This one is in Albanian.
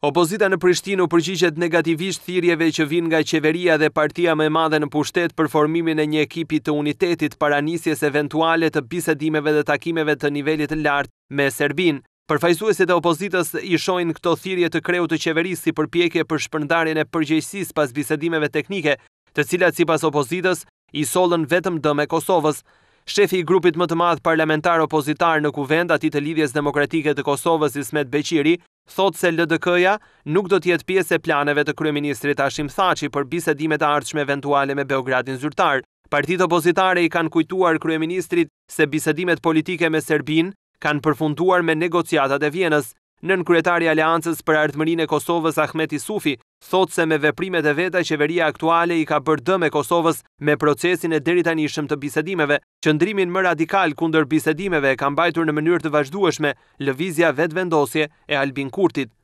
Opozita në Prishtinë u përgjigjet negativisht thirrjeve që vijnë nga qeveria dhe partia më e madhe në pushtet për formimin e një ekipi të unitetit para nisjes eventuale të bisedimeve dhe takimeve të nivelit të lartë me Serbinë. Përfaqësuesit e opozitës i shohin këto thirrje të kreut të qeverisë si përpjekje për shpërndarjen e përgjegjësisë pas bisedimeve teknike, të cilat sipas opozitës i solln vetëm dëm Kosovës. Shefi i grupit më të madh parlamentar opozitar në Kuvend aty të Lidhjes Demokratike të Kosovës Ismet Beqiri thotë se LDK-ja nuk do të jetë pjesë e planeve të kryeministrit Hashim Thaçi për bisedimet e ardhshme eventuale me Beogradin zyrtar. Partitë opozitare i kanë kujtuar kryeministrit se bisedimet politike me Serbin kanë përfunduar me negociatat e Vjenës. Nën kryetari i Aleancës për Ardhmërinë e Kosovës Ahmeti Sufi thot se me veprimet e veta qeveria aktuale i ka bërë dëm e Kosovës me procesin e deritanishëm të bisedimeve, që ndrimin më radikal kunder bisedimeve e kam bajtur në mënyrë të vazhdueshme lëvizja vetë vendosje e Albin Kurtit.